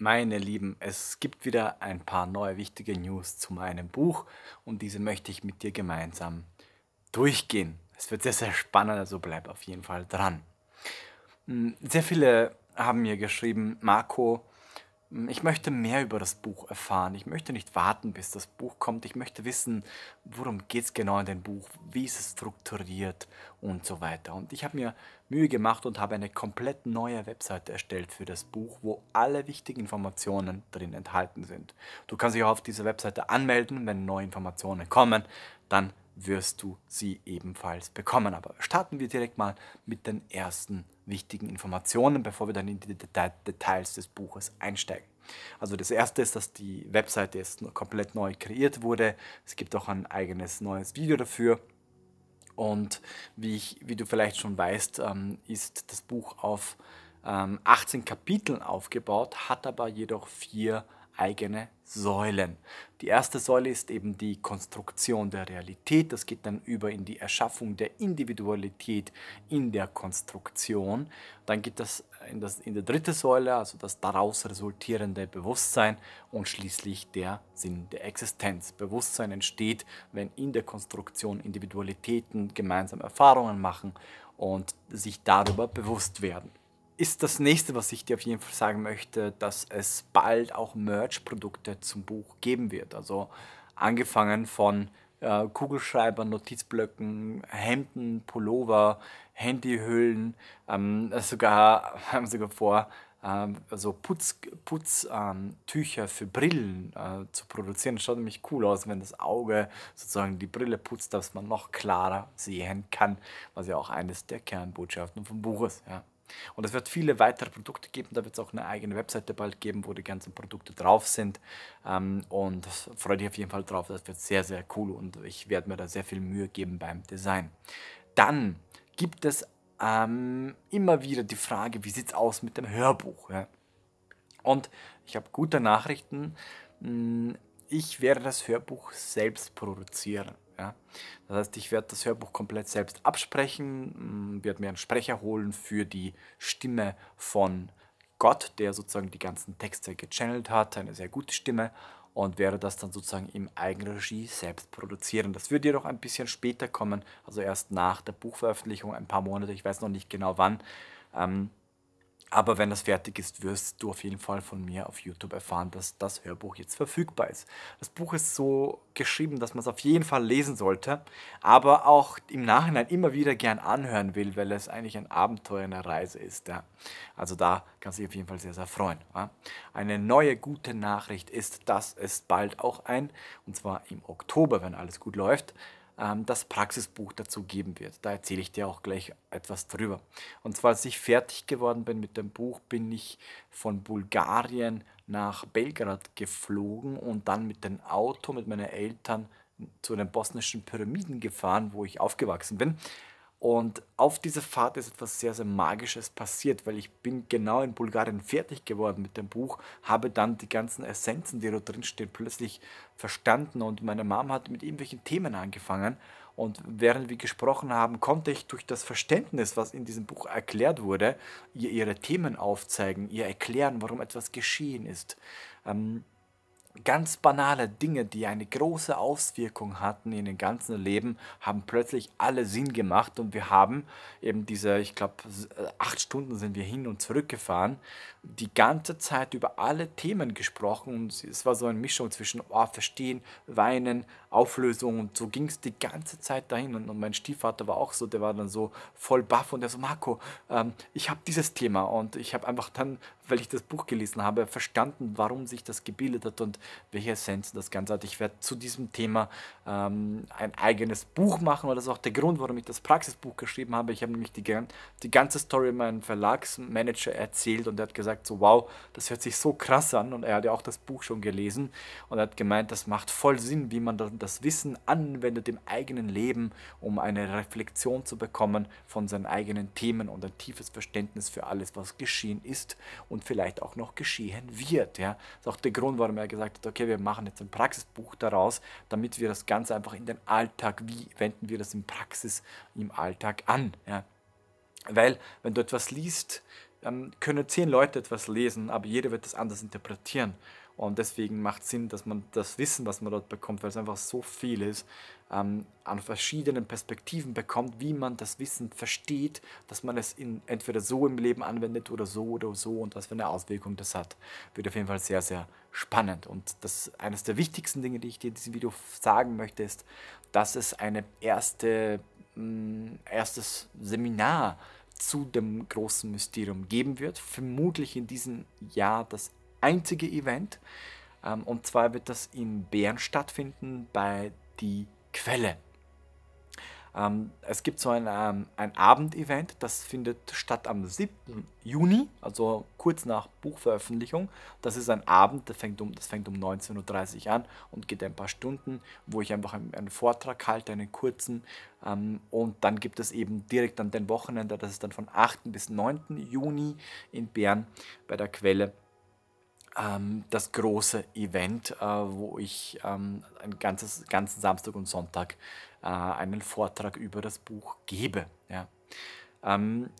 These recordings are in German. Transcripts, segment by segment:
Meine Lieben, es gibt wieder ein paar neue wichtige News zu meinem Buch und diese möchte ich mit dir gemeinsam durchgehen. Es wird sehr, sehr spannend, also bleib auf jeden Fall dran. Hm, sehr viele haben mir geschrieben, Marco, ich möchte mehr über das Buch erfahren. Ich möchte nicht warten, bis das Buch kommt. Ich möchte wissen, worum geht es genau in dem Buch, wie ist es strukturiert und so weiter. Und ich habe mir Mühe gemacht und habe eine komplett neue Webseite erstellt für das Buch, wo alle wichtigen Informationen drin enthalten sind. Du kannst dich auch auf dieser Webseite anmelden, wenn neue Informationen kommen, dann wirst du sie ebenfalls bekommen. Aber starten wir direkt mal mit den ersten wichtigen Informationen, bevor wir dann in die Details des Buches einsteigen. Also das erste ist, dass die Webseite jetzt komplett neu kreiert wurde. Es gibt auch ein eigenes neues Video dafür. Und wie, ich, wie du vielleicht schon weißt, ähm, ist das Buch auf 18 ähm, Kapiteln aufgebaut, hat aber jedoch vier eigene Säulen. Die erste Säule ist eben die Konstruktion der Realität. Das geht dann über in die Erschaffung der Individualität in der Konstruktion. Dann geht das in, das, in die dritte Säule, also das daraus resultierende Bewusstsein und schließlich der Sinn der Existenz. Bewusstsein entsteht, wenn in der Konstruktion Individualitäten gemeinsam Erfahrungen machen und sich darüber bewusst werden ist das nächste, was ich dir auf jeden Fall sagen möchte, dass es bald auch Merch-Produkte zum Buch geben wird. Also angefangen von äh, Kugelschreibern, Notizblöcken, Hemden, Pullover, Handyhüllen, ähm, sogar haben sogar vor, ähm, also Putztücher Putz, ähm, für Brillen äh, zu produzieren. Das schaut nämlich cool aus, wenn das Auge sozusagen die Brille putzt, dass man noch klarer sehen kann, was ja auch eines der Kernbotschaften vom Buch ist. Ja. Und es wird viele weitere Produkte geben. Da wird es auch eine eigene Webseite bald geben, wo die ganzen Produkte drauf sind. Ähm, und freue dich auf jeden Fall drauf. Das wird sehr, sehr cool und ich werde mir da sehr viel Mühe geben beim Design. Dann gibt es ähm, immer wieder die Frage, wie sieht es aus mit dem Hörbuch? Ja? Und ich habe gute Nachrichten. Hm, ich werde das Hörbuch selbst produzieren. Ja? Das heißt, ich werde das Hörbuch komplett selbst absprechen, mm, werde mir einen Sprecher holen für die Stimme von Gott, der sozusagen die ganzen Texte gechannelt hat, eine sehr gute Stimme und werde das dann sozusagen im Eigenregie selbst produzieren. Das wird jedoch ein bisschen später kommen, also erst nach der Buchveröffentlichung, ein paar Monate, ich weiß noch nicht genau wann. Ähm, aber wenn das fertig ist, wirst du auf jeden Fall von mir auf YouTube erfahren, dass das Hörbuch jetzt verfügbar ist. Das Buch ist so geschrieben, dass man es auf jeden Fall lesen sollte, aber auch im Nachhinein immer wieder gern anhören will, weil es eigentlich ein Abenteuer in der Reise ist. Ja. Also da kannst du dich auf jeden Fall sehr, sehr freuen. Ja. Eine neue gute Nachricht ist, dass es bald auch ein, und zwar im Oktober, wenn alles gut läuft, ähm, das Praxisbuch dazu geben wird. Da erzähle ich dir auch gleich etwas drüber. Und zwar, als ich fertig geworden bin mit dem Buch, bin ich von Bulgarien nach Belgrad geflogen und dann mit dem Auto mit meinen Eltern zu den bosnischen Pyramiden gefahren, wo ich aufgewachsen bin. Und auf dieser Fahrt ist etwas sehr, sehr Magisches passiert, weil ich bin genau in Bulgarien fertig geworden mit dem Buch, habe dann die ganzen Essenzen, die da drin stehen, plötzlich verstanden und meine Mom hat mit irgendwelchen Themen angefangen. Und während wir gesprochen haben, konnte ich durch das Verständnis, was in diesem Buch erklärt wurde, ihr ihre Themen aufzeigen, ihr erklären, warum etwas geschehen ist. Ähm, ganz banale Dinge, die eine große Auswirkung hatten in dem ganzen Leben, haben plötzlich alle Sinn gemacht und wir haben eben diese, ich glaube, äh, acht Stunden sind wir hin und zurück gefahren die ganze Zeit über alle Themen gesprochen und es war so eine Mischung zwischen oh, Verstehen, Weinen, Auflösung und so ging es die ganze Zeit dahin und, und, mein Stiefvater war auch so, der war dann so voll baff und der so, Marco, ähm, ich habe dieses Thema und ich habe einfach dann, weil ich das Buch gelesen habe, verstanden, warum sich das gebildet hat und welche Essenz das Ganze hat. Ich werde zu diesem Thema ähm, ein eigenes Buch machen, weil das ist auch der Grund, warum ich das Praxisbuch geschrieben habe. Ich habe nämlich die, die ganze Story meinem Verlagsmanager erzählt und er hat gesagt, gesagt, so wow, das hört sich so krass an und er hat ja auch das Buch schon gelesen und hat gemeint, das macht voll Sinn, wie man das Wissen anwendet im eigenen Leben, um eine Reflexion zu bekommen von seinen eigenen Themen und ein tiefes Verständnis für alles, was geschehen ist und vielleicht auch noch geschehen wird. Ja. Das ist auch der Grund, warum er gesagt hat, okay, wir machen jetzt ein Praxisbuch daraus, damit wir das Ganze einfach in den Alltag, wie wenden wir das in Praxis im Alltag an. Ja. Weil, wenn du etwas liest, dann können zehn Leute etwas lesen, aber jeder wird es anders interpretieren. Und deswegen macht es Sinn, dass man das Wissen, was man dort bekommt, weil es einfach so viel ist, ähm, an verschiedenen Perspektiven bekommt, wie man das Wissen versteht, dass man es in, entweder so im Leben anwendet oder so oder so und was für eine Auswirkung das hat. Wird auf jeden Fall sehr, sehr spannend. Und das eines der wichtigsten Dinge, die ich dir in diesem Video sagen möchte, ist, dass es ein erste, mm, erstes Seminar ist zu dem großen Mysterium geben wird. Vermutlich in diesem Jahr das einzige Event. Ähm, und zwar wird das in Bern stattfinden bei Die Quelle. Ähm, es gibt so ein, ähm, ein Abendevent, das findet statt am 7. Juni, also kurz nach Buchveröffentlichung. Das ist ein Abend, das fängt um, das fängt um 19.30 Uhr an und geht ein paar Stunden, wo ich einfach einen, einen Vortrag halte, einen kurzen. Ähm, und dann gibt es eben direkt an den Wochenende, das ist dann von 8. bis 9. Juni in Bern bei der Quelle ähm, das große Event, äh, wo ich ähm, einen ganzes, ganzen Samstag und Sonntag äh, einen Vortrag über das Buch gebe. Ja. Ähm,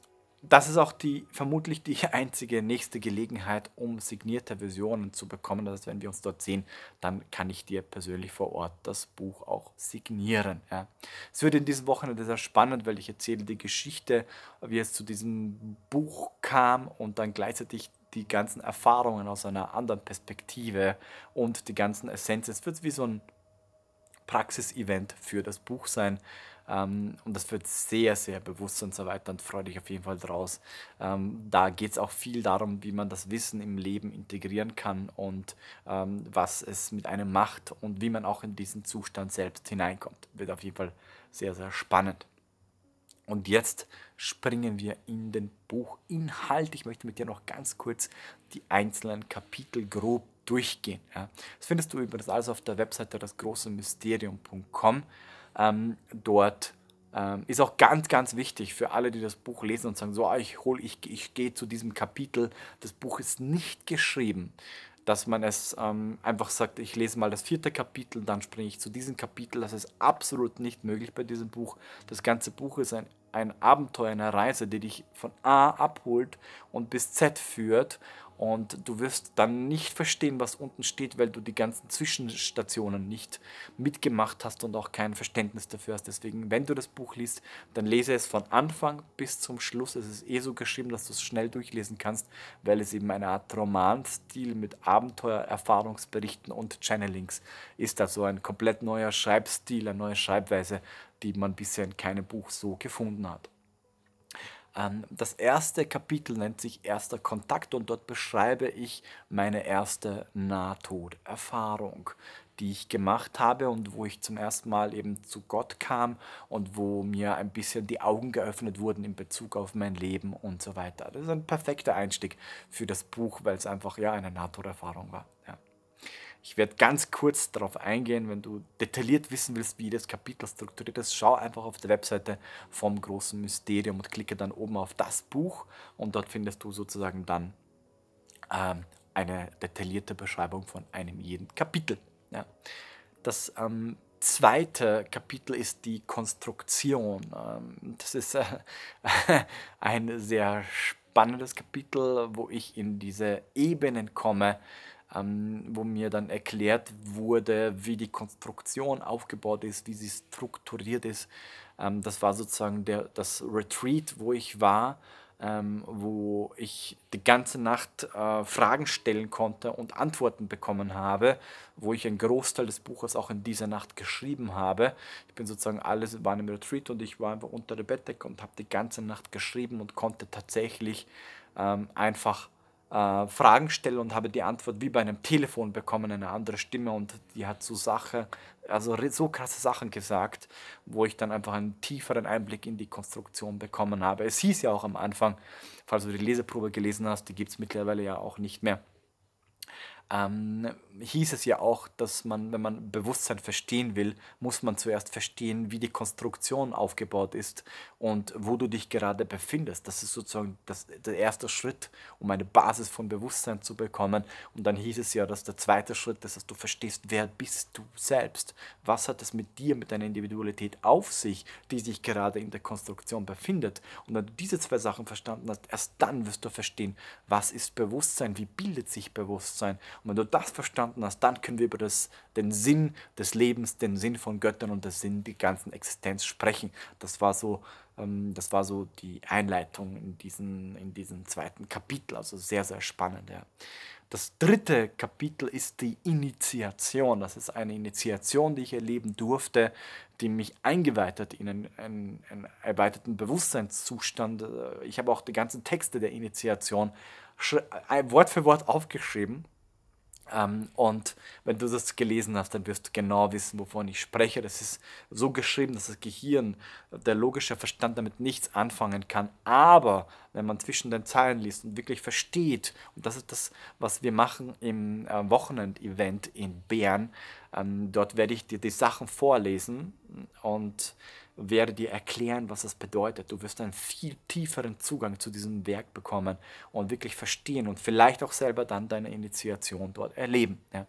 das ist auch die vermutlich die einzige nächste Gelegenheit, um signierte Versionen zu bekommen. Das heißt, wenn wir uns dort sehen, dann kann ich dir persönlich vor Ort das Buch auch signieren. Ja. Es wird in diesem Wochenende sehr spannend, weil ich erzähle die Geschichte, wie es zu diesem Buch kam und dann gleichzeitig die ganzen Erfahrungen aus einer anderen Perspektive und die ganzen Essenzen. Es wird wie so ein Praxisevent für das Buch sein. Ähm, und das wird sehr, sehr bewusst und bewusstseinserweiternd. Freue dich auf jeden Fall draus. Ähm, da geht es auch viel darum, wie man das Wissen im Leben integrieren kann und ähm, was es mit einem macht und wie man auch in diesen Zustand selbst hineinkommt. Wird auf jeden Fall sehr, sehr spannend. Und jetzt springen wir in den Buchinhalt. Ich möchte mit dir noch ganz kurz die einzelnen Kapitel grob durchgehen. Ja. Das findest du übrigens alles auf der Webseite dasgroßemysterium.com. Ähm, dort ähm, ist auch ganz, ganz wichtig für alle, die das Buch lesen und sagen, so, ah, ich hole, ich, ich gehe zu diesem Kapitel. Das Buch ist nicht geschrieben, dass man es ähm, einfach sagt, ich lese mal das vierte Kapitel, dann springe ich zu diesem Kapitel. Das ist absolut nicht möglich bei diesem Buch. Das ganze Buch ist ein, ein Abenteuer, eine Reise, die dich von A abholt und bis Z führt und du wirst dann nicht verstehen, was unten steht, weil du die ganzen Zwischenstationen nicht mitgemacht hast und auch kein Verständnis dafür hast. Deswegen, wenn du das Buch liest, dann lese es von Anfang bis zum Schluss. Es ist eh so geschrieben, dass du es schnell durchlesen kannst, weil es eben eine Art Romanstil mit Abenteuer, Erfahrungsberichten und Channelings ist. Also ein komplett neuer Schreibstil, eine neue Schreibweise, die man bisher in keinem Buch so gefunden hat. Ähm, das erste Kapitel nennt sich Erster Kontakt und dort beschreibe ich meine erste Nahtoderfahrung, die ich gemacht habe und wo ich zum ersten Mal eben zu Gott kam und wo mir ein bisschen die Augen geöffnet wurden in Bezug auf mein Leben und so weiter. Das ist ein perfekter Einstieg für das Buch, weil es einfach ja eine Nahtoderfahrung war. Ja. Ich werde ganz kurz darauf eingehen, wenn du detailliert wissen willst, wie jedes Kapitel strukturiert ist, schau einfach auf der Webseite vom großen Mysterium und klicke dann oben auf das Buch und dort findest du sozusagen dann ähm, eine detaillierte Beschreibung von einem jeden Kapitel. Ja. Das ähm, zweite Kapitel ist die Konstruktion. Ähm, das ist äh, ein sehr spannendes Kapitel, wo ich in diese Ebenen komme, ähm, wo mir dann erklärt wurde, wie die Konstruktion aufgebaut ist, wie sie strukturiert ist. Ähm, das war sozusagen der, das Retreat, wo ich war, ähm, wo ich die ganze Nacht äh, Fragen stellen konnte und Antworten bekommen habe, wo ich einen Großteil des Buches auch in dieser Nacht geschrieben habe. Ich bin sozusagen alles war im Retreat und ich war einfach unter der Bettdecke und habe die ganze Nacht geschrieben und konnte tatsächlich ähm, einfach äh, Fragen stelle und habe die Antwort wie bei einem Telefon bekommen, eine andere Stimme und die hat so Sache, also so krasse Sachen gesagt, wo ich dann einfach einen tieferen Einblick in die Konstruktion bekommen habe. Es hieß ja auch am Anfang, falls du die Leseprobe gelesen hast, die gibt es mittlerweile ja auch nicht mehr ähm, hieß es ja auch, dass man, wenn man Bewusstsein verstehen will, muss man zuerst verstehen, wie die Konstruktion aufgebaut ist und wo du dich gerade befindest. Das ist sozusagen das, der erste Schritt, um eine Basis von Bewusstsein zu bekommen. Und dann hieß es ja, dass der zweite Schritt ist, dass du verstehst, wer bist du selbst? Was hat es mit dir, mit deiner Individualität auf sich, die sich gerade in der Konstruktion befindet? Und wenn du diese zwei Sachen verstanden hast, erst dann wirst du verstehen, was ist Bewusstsein, wie bildet sich Bewusstsein und wenn du das verstanden hast, dann können wir über das, den Sinn des Lebens, den Sinn von Göttern und den Sinn der ganzen Existenz sprechen. Das war so, ähm, das war so die Einleitung in, diesen, in diesem zweiten Kapitel. Also sehr, sehr spannend. Ja. Das dritte Kapitel ist die Initiation. Das ist eine Initiation, die ich erleben durfte, die mich eingeweiht hat in einen, einen, einen erweiterten Bewusstseinszustand. Äh, ich habe auch die ganzen Texte der Initiation äh, Wort für Wort aufgeschrieben ähm, und wenn du das gelesen hast, dann wirst du genau wissen, wovon ich spreche. Das ist so geschrieben, dass das Gehirn, der logische Verstand damit nichts anfangen kann. Aber wenn man zwischen den Zeilen liest und wirklich versteht, und das ist das, was wir machen im äh, wochenend in Bern, ähm, dort werde ich dir die Sachen vorlesen und werde dir erklären, was das bedeutet. Du wirst einen viel tieferen Zugang zu diesem Werk bekommen und wirklich verstehen und vielleicht auch selber dann deine Initiation dort erleben. Ja.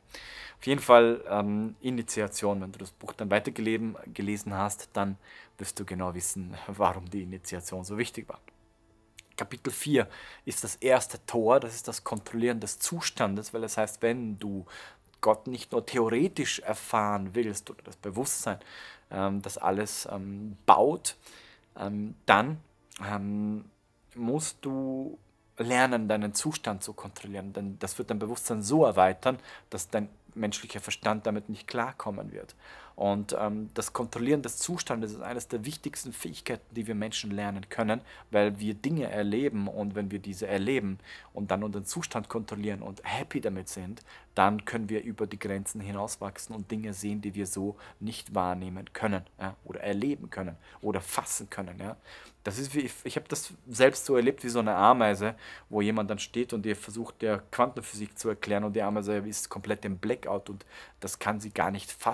Auf jeden Fall ähm, Initiation, wenn du das Buch dann weitergelesen hast, dann wirst du genau wissen, warum die Initiation so wichtig war. Kapitel 4 ist das erste Tor, das ist das Kontrollieren des Zustandes, weil das heißt, wenn du Gott nicht nur theoretisch erfahren willst oder das Bewusstsein, ähm, das alles ähm, baut, ähm, dann ähm, musst du lernen, deinen Zustand zu kontrollieren. Denn das wird dein Bewusstsein so erweitern, dass dein menschlicher Verstand damit nicht klarkommen wird. Und ähm, das Kontrollieren des Zustandes ist eines der wichtigsten Fähigkeiten, die wir Menschen lernen können, weil wir Dinge erleben und wenn wir diese erleben und dann unseren Zustand kontrollieren und happy damit sind, dann können wir über die Grenzen hinauswachsen und Dinge sehen, die wir so nicht wahrnehmen können ja, oder erleben können oder fassen können. Ja. Das ist wie, ich habe das selbst so erlebt wie so eine Ameise, wo jemand dann steht und ihr versucht, der Quantenphysik zu erklären und die Ameise ist komplett im Blackout und das kann sie gar nicht fassen.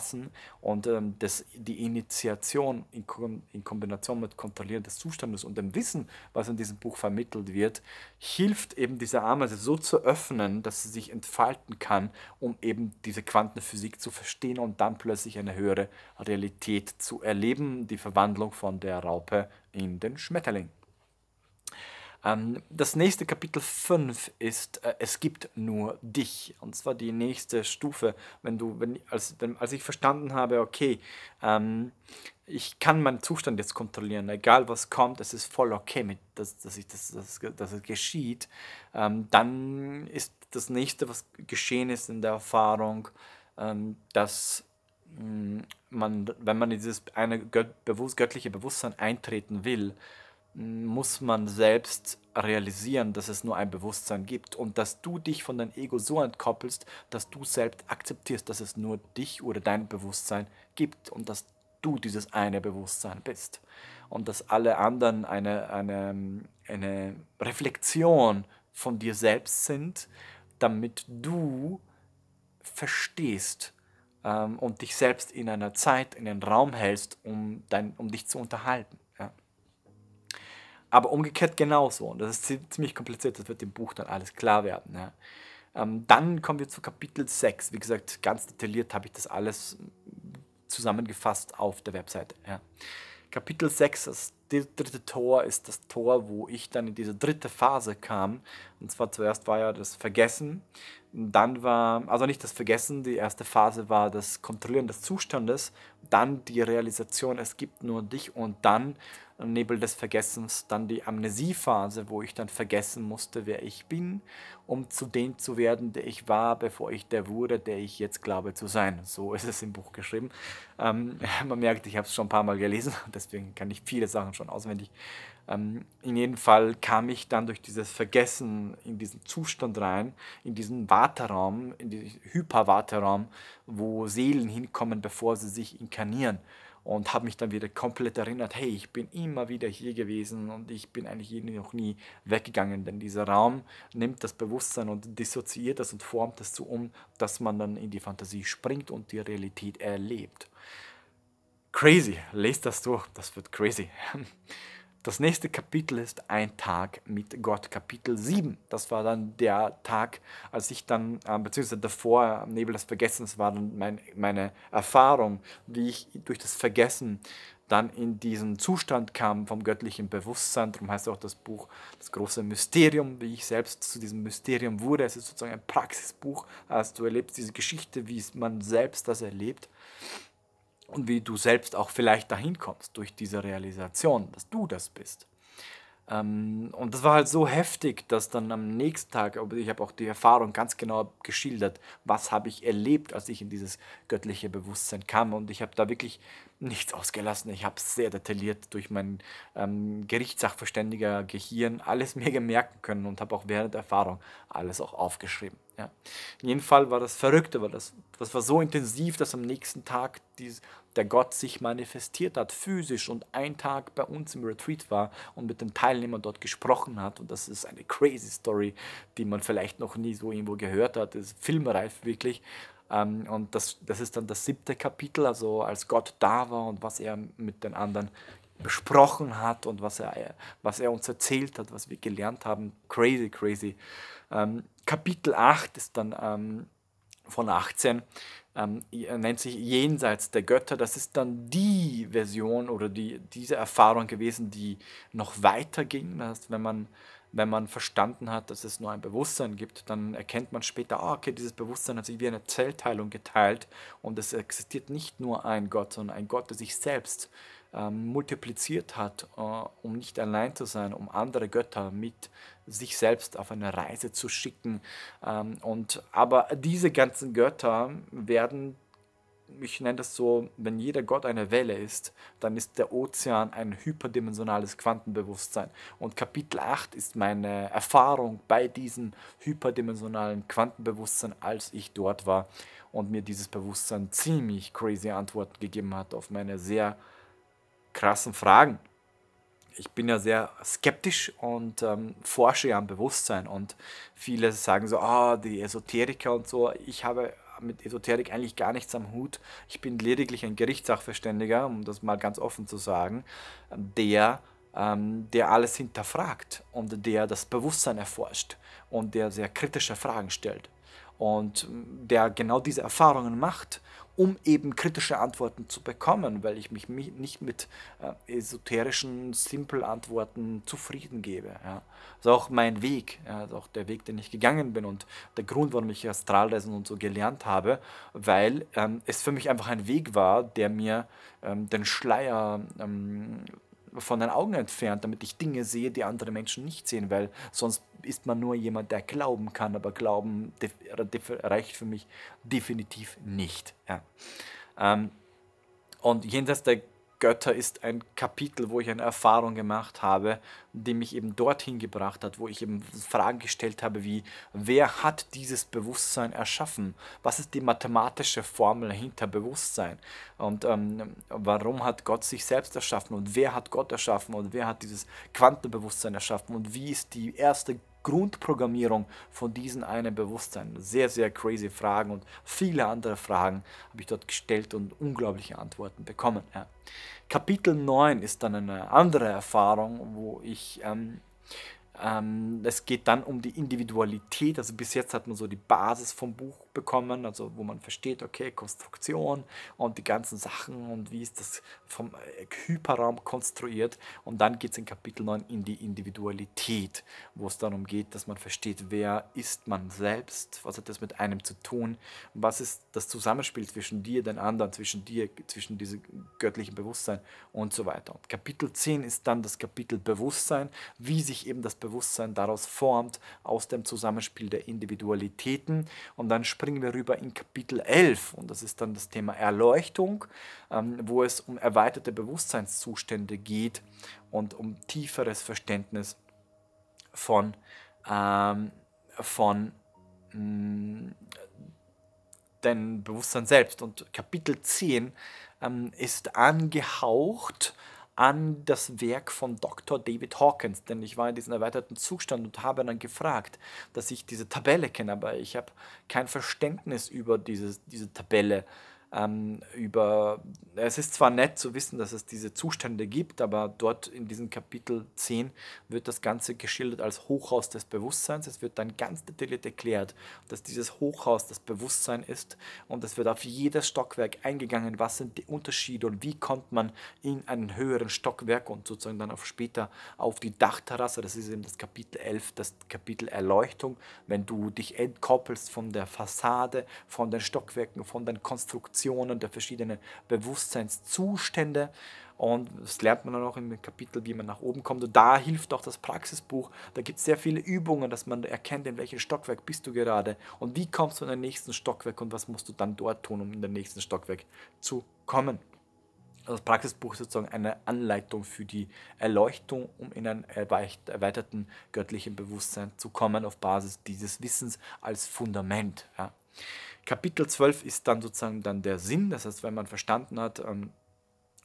Und und ähm, das, die Initiation in, in, Kombination mit Kontrollieren des Zustandes und dem Wissen, was in diesem Buch vermittelt wird, hilft eben dieser Ameise so zu öffnen, dass sie sich entfalten kann, um eben diese Quantenphysik zu verstehen und dann plötzlich eine höhere Realität zu erleben, die Verwandlung von der Raupe in den Schmetterling. Ähm, das nächste Kapitel 5 ist, äh, es gibt nur dich. Und zwar die nächste Stufe, wenn du, wenn, als, wenn, als ich verstanden habe, okay, ähm, ich kann meinen Zustand jetzt kontrollieren, egal was kommt, es ist voll okay, mit, dass, dass, ich, dass, dass, dass es geschieht, ähm, dann ist das nächste, was geschehen ist in der Erfahrung, ähm, dass mm, man, wenn man in dieses eine gött bewusst, göttliche Bewusstsein eintreten will, muss man selbst realisieren, dass es nur ein Bewusstsein gibt und dass du dich von deinem Ego so entkoppelst, dass du selbst akzeptierst, dass es nur dich oder dein Bewusstsein gibt und dass du dieses eine Bewusstsein bist und dass alle anderen eine, eine, eine Reflexion von dir selbst sind, damit du verstehst ähm, und dich selbst in einer Zeit, in einem Raum hältst, um, dein, um dich zu unterhalten. Aber umgekehrt genauso. Und das ist ziemlich kompliziert, das wird im Buch dann alles klar werden. Ja. Ähm, dann kommen wir zu Kapitel 6. Wie gesagt, ganz detailliert habe ich das alles zusammengefasst auf der Webseite. Ja. Kapitel 6, das dritte Tor, ist das Tor, wo ich dann in diese dritte Phase kam. Und zwar zuerst war ja das Vergessen, dann war, also nicht das Vergessen, die erste Phase war das Kontrollieren des Zustandes, dann die Realisation, es gibt nur dich und dann Nebel des Vergessens, dann die Amnesiephase, wo ich dann vergessen musste, wer ich bin, um zu dem zu werden, der ich war, bevor ich der wurde, der ich jetzt glaube zu sein. So ist es im Buch geschrieben. Ähm, man merkt, ich habe es schon ein paar Mal gelesen, deswegen kann ich viele Sachen schon auswendig. Ähm, in jedem Fall kam ich dann durch dieses Vergessen in diesen Zustand rein, in diesen Warteraum, in diesen Hyperwarteraum, wo Seelen hinkommen, bevor sie sich inkarnieren und habe mich dann wieder komplett erinnert, hey, ich bin immer wieder hier gewesen und ich bin eigentlich noch nie weggegangen, denn dieser Raum nimmt das Bewusstsein und dissoziiert das und formt es so um, dass man dann in die Fantasie springt und die Realität erlebt. Crazy, lest das durch, das wird crazy. Das nächste Kapitel ist ein Tag mit Gott, Kapitel 7. Das war dann der Tag, als ich dann, äh, beziehungsweise davor am Nebel des Vergessens war dann mein, meine Erfahrung, wie ich durch das Vergessen dann in diesen Zustand kam vom göttlichen Bewusstsein. Darum heißt auch das Buch Das große Mysterium, wie ich selbst zu diesem Mysterium wurde. Es ist sozusagen ein Praxisbuch, als du erlebst diese Geschichte, wie man selbst das erlebt und wie du selbst auch vielleicht dahin kommst durch diese Realisation, dass du das bist. Ähm, und das war halt so heftig, dass dann am nächsten Tag, ich habe auch die Erfahrung ganz genau geschildert, was habe ich erlebt, als ich in dieses göttliche Bewusstsein kam. Und ich habe da wirklich nichts ausgelassen. Ich habe sehr detailliert durch mein ähm, Gerichtssachverständiger Gehirn alles mir gemerken können und habe auch während der Erfahrung alles auch aufgeschrieben. Ja. In jedem Fall war das Verrückte, weil das, das war so intensiv, dass am nächsten Tag dies, der Gott sich manifestiert hat, physisch und ein Tag bei uns im Retreat war und mit den Teilnehmern dort gesprochen hat. Und das ist eine crazy Story, die man vielleicht noch nie so irgendwo gehört hat. Das ist filmreif wirklich. Ähm, und das, das ist dann das siebte Kapitel, also als Gott da war und was er mit den anderen besprochen hat und was er, was er uns erzählt hat, was wir gelernt haben. Crazy, crazy. Ähm, Kapitel 8 ist dann ähm, von 18, ähm, nennt sich Jenseits der Götter. Das ist dann die Version oder die, diese Erfahrung gewesen, die noch weiter ging. Das heißt, wenn man wenn man verstanden hat, dass es nur ein Bewusstsein gibt, dann erkennt man später, ah, okay, dieses Bewusstsein hat sich wie eine Zellteilung geteilt und es existiert nicht nur ein Gott, sondern ein Gott, der sich selbst äh, ähm, multipliziert hat, äh, um nicht allein zu sein, um andere Götter mit sich selbst auf eine Reise zu schicken. Ähm, und, aber diese ganzen Götter werden ich nenne das so, wenn jeder Gott eine Welle ist, dann ist der Ozean ein hyperdimensionales Quantenbewusstsein. Und Kapitel 8 ist meine Erfahrung bei diesem hyperdimensionalen Quantenbewusstsein, als ich dort war und mir dieses Bewusstsein ziemlich crazy Antworten gegeben hat auf meine sehr krassen Fragen. Ich bin ja sehr skeptisch und ähm, forsche ja am Bewusstsein und viele sagen so, ah, die Esoteriker und so. Ich habe mit Esoterik eigentlich gar nichts am Hut. Ich bin lediglich ein Gerichtssachverständiger, um das mal ganz offen zu sagen, der ähm, der alles hinterfragt und der das Bewusstsein erforscht und der sehr kritische Fragen stellt und der genau diese Erfahrungen macht um eben kritische Antworten zu bekommen, weil ich mich nicht mit äh, esoterischen, simpel Antworten zufrieden gebe. Ja. Das ist auch mein Weg, ja. das ist auch der Weg, den ich gegangen bin und der Grund, warum ich Astralreisen und so gelernt habe, weil ähm, es für mich einfach ein Weg war, der mir ähm, den Schleier ähm, von den Augen entfernt, damit ich Dinge sehe, die andere Menschen nicht sehen, weil sonst ist man nur jemand, der glauben kann, aber Glauben reicht für mich definitiv nicht. Ja. Ähm, und jenseits der Götter ist ein Kapitel, wo ich eine Erfahrung gemacht habe, die mich eben dorthin gebracht hat, wo ich eben Fragen gestellt habe wie, wer hat dieses Bewusstsein erschaffen? Was ist die mathematische Formel hinter Bewusstsein? Und ähm, warum hat Gott sich selbst erschaffen? Und wer hat Gott erschaffen? Und wer hat dieses Quantenbewusstsein erschaffen? Und wie ist die erste Grundprogrammierung von diesen einen Bewusstsein. Sehr, sehr crazy Fragen und viele andere Fragen habe ich dort gestellt und unglaubliche Antworten bekommen. Ja. Kapitel 9 ist dann eine andere Erfahrung, wo ich ähm, ähm, es geht dann um die Individualität. Also bis jetzt hat man so die Basis vom Buch bekommen, also wo man versteht, okay, Konstruktion und die ganzen Sachen und wie ist das vom äh, Hyperraum konstruiert. Und dann geht es in Kapitel 9 in die Individualität, wo es darum geht, dass man versteht, wer ist man selbst, was hat das mit einem zu tun, was ist das Zusammenspiel zwischen dir, den anderen, zwischen dir, zwischen diesem göttlichen Bewusstsein und so weiter. Und Kapitel 10 ist dann das Kapitel Bewusstsein, wie sich eben das Bewusstsein Bewusstsein daraus formt, aus dem Zusammenspiel der Individualitäten. Und dann springen wir rüber in Kapitel 11 und das ist dann das Thema Erleuchtung, ähm, wo es um erweiterte Bewusstseinszustände geht und um tieferes Verständnis von, ähm, von mm, dem Bewusstsein selbst. Und Kapitel 10 ähm, ist angehaucht an das Werk von Dr. David Hawkins, denn ich war in diesem erweiterten Zustand und habe dann gefragt, dass ich diese Tabelle kenne, aber ich habe kein Verständnis über dieses, diese Tabelle ähm, über, es ist zwar nett zu wissen, dass es diese Zustände gibt, aber dort in diesem Kapitel 10 wird das Ganze geschildert als Hochhaus des Bewusstseins. Es wird dann ganz detailliert erklärt, dass dieses Hochhaus das Bewusstsein ist und es wird auf jedes Stockwerk eingegangen, was sind die Unterschiede und wie kommt man in einen höheren Stockwerk und sozusagen dann auf später auf die Dachterrasse. Das ist eben das Kapitel 11, das Kapitel Erleuchtung, wenn du dich entkoppelst von der Fassade, von den Stockwerken, von den Konstruktionen Emotionen, der verschiedenen Bewusstseinszustände. Und das lernt man dann auch im Kapitel, wie man nach oben kommt. Und da hilft auch das Praxisbuch. Da gibt es sehr viele Übungen, dass man erkennt, in welchem Stockwerk bist du gerade und wie kommst du in den nächsten Stockwerk und was musst du dann dort tun, um in den nächsten Stockwerk zu kommen. Das Praxisbuch ist sozusagen eine Anleitung für die Erleuchtung, um in einen erweiterten göttlichen Bewusstsein zu kommen, auf Basis dieses Wissens als Fundament. Ja. Kapitel 12 ist dann sozusagen dann der Sinn, das heißt, wenn man verstanden hat, ähm,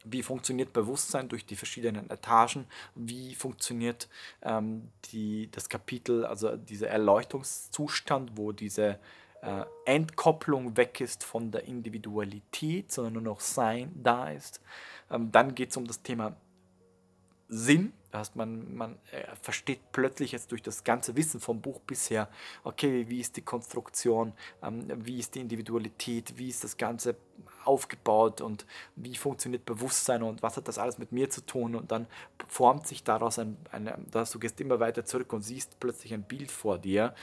wie funktioniert Bewusstsein durch die verschiedenen Etagen, wie funktioniert ähm, die, das Kapitel, also dieser Erleuchtungszustand, wo diese äh, Entkopplung weg ist von der Individualität, sondern nur noch Sein da ist. Ähm, dann geht es um das Thema Sinn, heißt, man, man äh, versteht plötzlich jetzt durch das ganze Wissen vom Buch bisher, okay, wie ist die Konstruktion, ähm, wie ist die Individualität, wie ist das Ganze aufgebaut und wie funktioniert Bewusstsein und was hat das alles mit mir zu tun und dann formt sich daraus ein, ein, ein du gehst immer weiter zurück und siehst plötzlich ein Bild vor dir,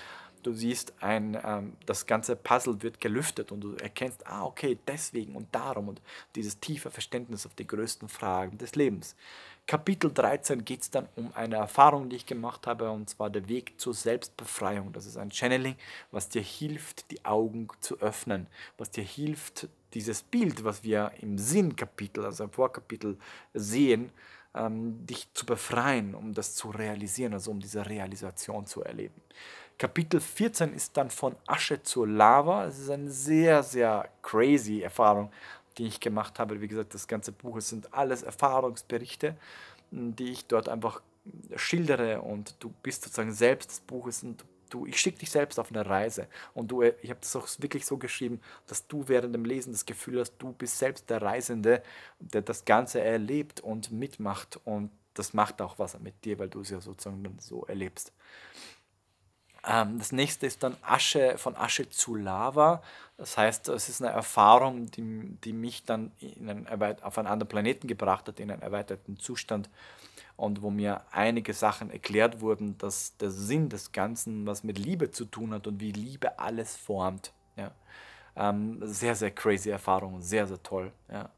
Du siehst ein, ähm, das ganze Puzzle wird gelüftet und du erkennst, ah, okay, deswegen und darum und dieses tiefe Verständnis auf die größten Fragen des Lebens. Kapitel 13 geht es dann um eine Erfahrung, die ich gemacht habe, und zwar der Weg zur Selbstbefreiung. Das ist ein Channeling, was dir hilft, die Augen zu öffnen, was dir hilft, dieses Bild, was wir im Sinnkapitel, also im Vorkapitel sehen, ähm, dich zu befreien, um das zu realisieren, also um diese Realisation zu erleben. Kapitel 14 ist dann von Asche zur Lava. Es ist eine sehr, sehr crazy Erfahrung, die ich gemacht habe. Wie gesagt, das ganze Buch, sind alles Erfahrungsberichte, die ich dort einfach schildere und du bist sozusagen selbst das Buch. du, ich schicke dich selbst auf eine Reise und du, äh, ich habe das auch wirklich so geschrieben, dass du während dem Lesen das Gefühl hast, du bist selbst der Reisende, der das Ganze erlebt und mitmacht und das macht auch was mit dir, weil du es ja sozusagen dann so erlebst. Ähm, das nächste ist dann Asche, von Asche zu Lava. Das heißt, es ist eine Erfahrung, die, die mich dann einen, auf einen anderen Planeten gebracht hat, in einen erweiterten Zustand und wo mir einige Sachen erklärt wurden, dass der Sinn des Ganzen was mit Liebe zu tun hat und wie Liebe alles formt. Ja. Ähm, sehr, sehr crazy Erfahrung, sehr, sehr toll. Ja.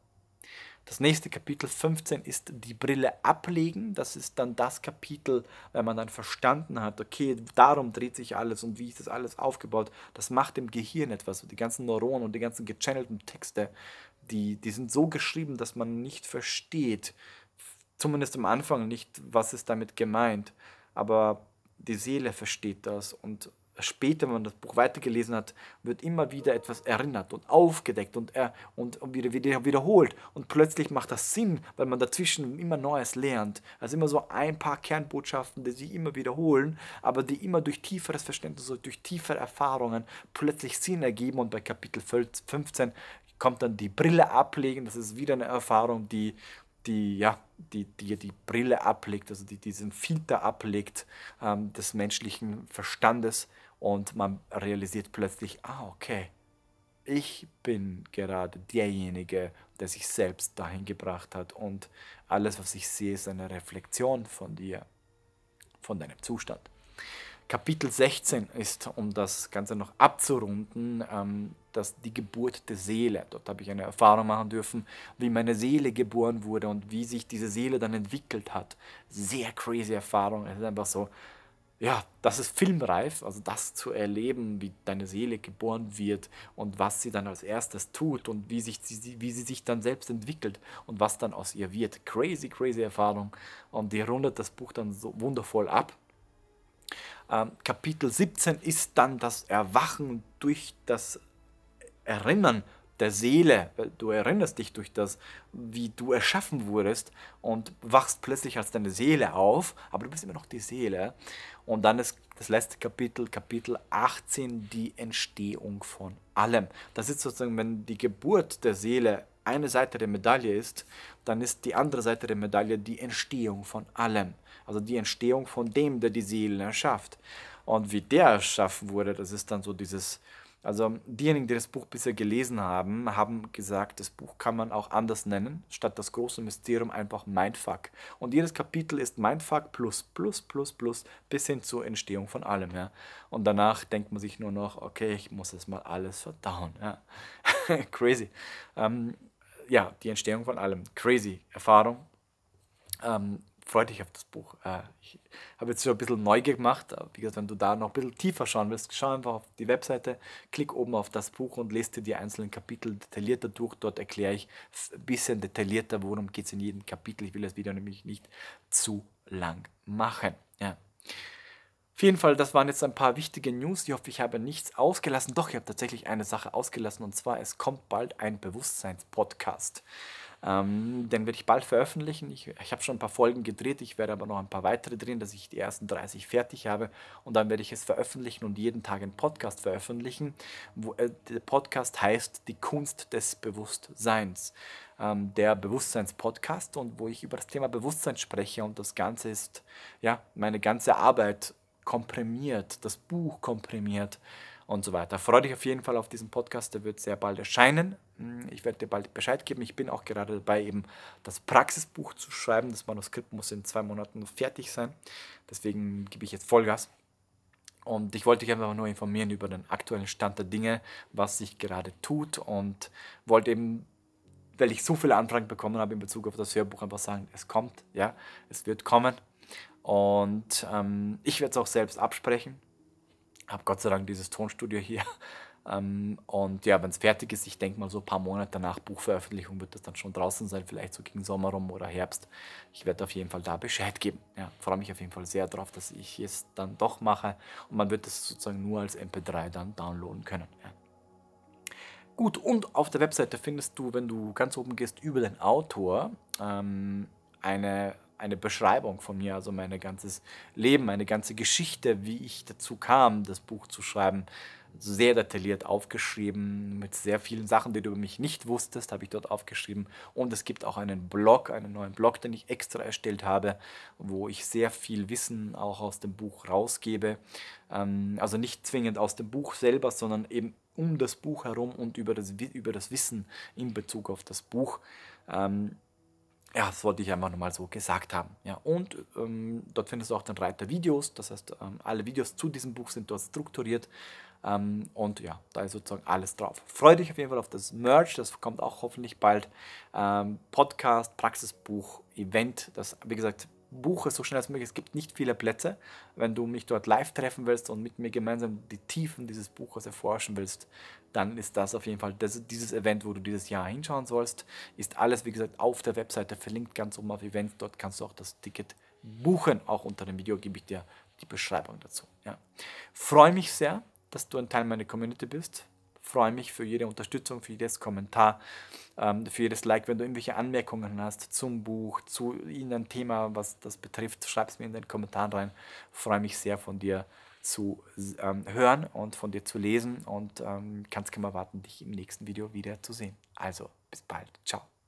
Das nächste Kapitel 15 ist die Brille ablegen. Das ist dann das Kapitel, wenn man dann verstanden hat, okay, darum dreht sich alles und wie ist das alles aufgebaut. Das macht dem Gehirn etwas. Die ganzen Neuronen und die ganzen gechannelten Texte, die, die sind so geschrieben, dass man nicht versteht, zumindest am Anfang nicht, was ist damit gemeint. Aber die Seele versteht das und später, wenn man das Buch weitergelesen hat, wird immer wieder etwas erinnert und aufgedeckt und, er, und, und wieder, wieder, wiederholt. Und plötzlich macht das Sinn, weil man dazwischen immer Neues lernt. Also immer so ein paar Kernbotschaften, die sich immer wiederholen, aber die immer durch tieferes Verständnis, durch tiefere Erfahrungen plötzlich Sinn ergeben. Und bei Kapitel 15 kommt dann die Brille ablegen. Das ist wieder eine Erfahrung, die, die, ja, die, die, die Brille ablegt, also die, diesen Filter ablegt ähm, des menschlichen Verstandes und man realisiert plötzlich, ah, okay, ich bin gerade derjenige, der sich selbst dahin gebracht hat. Und alles, was ich sehe, ist eine Reflexion von dir, von deinem Zustand. Kapitel 16 ist, um das Ganze noch abzurunden, ähm, dass die Geburt der Seele. Dort habe ich eine Erfahrung machen dürfen, wie meine Seele geboren wurde und wie sich diese Seele dann entwickelt hat. Sehr crazy Erfahrung. Es ist einfach so, ja, das ist filmreif, also das zu erleben, wie deine Seele geboren wird und was sie dann als erstes tut und wie, sich, wie sie sich dann selbst entwickelt und was dann aus ihr wird. Crazy, crazy Erfahrung. Und die rundet das Buch dann so wundervoll ab. Ähm, Kapitel 17 ist dann das Erwachen durch das Erinnern der Seele. Du erinnerst dich durch das, wie du erschaffen wurdest und wachst plötzlich als deine Seele auf, aber du bist immer noch die Seele. Und dann ist das letzte Kapitel, Kapitel 18, die Entstehung von allem. Das ist sozusagen, wenn die Geburt der Seele eine Seite der Medaille ist, dann ist die andere Seite der Medaille die Entstehung von allem. Also die Entstehung von dem, der die Seelen erschafft. Und wie der erschaffen wurde, das ist dann so dieses also diejenigen, die das Buch bisher gelesen haben, haben gesagt, das Buch kann man auch anders nennen, statt das große Mysterium einfach Mindfuck. Und jedes Kapitel ist Mindfuck plus, plus, plus, plus, bis hin zur Entstehung von allem. Ja. Und danach denkt man sich nur noch, okay, ich muss das mal alles verdauen. Ja. Crazy. Ähm, ja, die Entstehung von allem. Crazy. Erfahrung, ähm, freue dich auf das Buch. Äh, ich habe jetzt schon ein bisschen neu gemacht. Äh, wie gesagt, wenn du da noch ein bisschen tiefer schauen willst, schau einfach auf die Webseite, klick oben auf das Buch und lest dir die einzelnen Kapitel detaillierter durch. Dort erkläre ich ein bisschen detaillierter, worum geht es in jedem Kapitel. Ich will das Video nämlich nicht zu lang machen. Ja. Auf jeden Fall, das waren jetzt ein paar wichtige News. Ich hoffe, ich habe nichts ausgelassen. Doch, ich habe tatsächlich eine Sache ausgelassen und zwar, es kommt bald ein Bewusstseins-Podcast. Ähm, den werde ich bald veröffentlichen. Ich, ich habe schon ein paar Folgen gedreht, ich werde aber noch ein paar weitere drehen, dass ich die ersten 30 fertig habe und dann werde ich es veröffentlichen und jeden Tag einen Podcast veröffentlichen. Wo, äh, der Podcast heißt Die Kunst des Bewusstseins ähm, der Bewusstseinspodcast und wo ich über das Thema Bewusstsein spreche und das Ganze ist, ja, meine ganze Arbeit komprimiert, das Buch komprimiert und so weiter. Freue dich auf jeden Fall auf diesen Podcast, der wird sehr bald erscheinen. Hm, ich werde dir bald Bescheid geben. Ich bin auch gerade dabei, eben das Praxisbuch zu schreiben. Das Manuskript muss in zwei Monaten fertig sein. Deswegen gebe ich jetzt Vollgas. Und ich wollte dich einfach nur informieren über den aktuellen Stand der Dinge, was sich gerade tut und wollte eben weil ich so viele Anfragen bekommen habe in Bezug auf das Hörbuch, einfach sagen, es kommt, ja, es wird kommen. Und ähm, ich werde es auch selbst absprechen. Habe Gott sei Dank dieses Tonstudio hier, ähm, und ja, wenn es fertig ist, ich denke mal so ein paar Monate nach Buchveröffentlichung wird das dann schon draußen sein, vielleicht so gegen Sommer rum oder Herbst. Ich werde auf jeden Fall da Bescheid geben. Ja, freue mich auf jeden Fall sehr darauf, dass ich es dann doch mache und man wird es sozusagen nur als MP3 dann downloaden können. Ja. Gut, und auf der Webseite findest du, wenn du ganz oben gehst, über den Autor ähm, eine eine Beschreibung von mir, also mein ganzes Leben, meine ganze Geschichte, wie ich dazu kam, das Buch zu schreiben, sehr detailliert aufgeschrieben, mit sehr vielen Sachen, die du über mich nicht wusstest, habe ich dort aufgeschrieben. Und es gibt auch einen Blog, einen neuen Blog, den ich extra erstellt habe, wo ich sehr viel Wissen auch aus dem Buch rausgebe. Ähm, also nicht zwingend aus dem Buch selber, sondern eben um das Buch herum und über das, über das Wissen in Bezug auf das Buch. Ähm, ja, das wollte ich einfach nochmal so gesagt haben. Ja, und ähm, dort findest du auch den Reiter Videos, das heißt, ähm, alle Videos zu diesem Buch sind dort strukturiert. Ähm, und ja, da ist sozusagen alles drauf. Freue dich auf jeden Fall auf das Merch, das kommt auch hoffentlich bald. Ähm, Podcast, Praxisbuch, Event, das, wie gesagt, buche so schnell als möglich. Es gibt nicht viele Plätze. Wenn du mich dort live treffen willst und mit mir gemeinsam die Tiefen dieses Buches erforschen willst, dann ist das auf jeden Fall das, dieses Event, wo du dieses Jahr hinschauen sollst. Ist alles, wie gesagt, auf der Webseite verlinkt, ganz oben auf Event. Dort kannst du auch das Ticket buchen. Auch unter dem Video gebe ich dir die Beschreibung dazu. Ja. Freue mich sehr, dass du ein Teil meiner Community bist freue mich für jede Unterstützung, für jedes Kommentar, ähm, für jedes Like. Wenn du irgendwelche Anmerkungen hast zum Buch, zu irgendeinem Thema, was das betrifft, schreib es mir in den Kommentaren rein. freue mich sehr von dir zu ähm, hören und von dir zu lesen und ähm, kannst kaum erwarten, dich im nächsten Video wieder zu sehen. Also, bis bald. Ciao.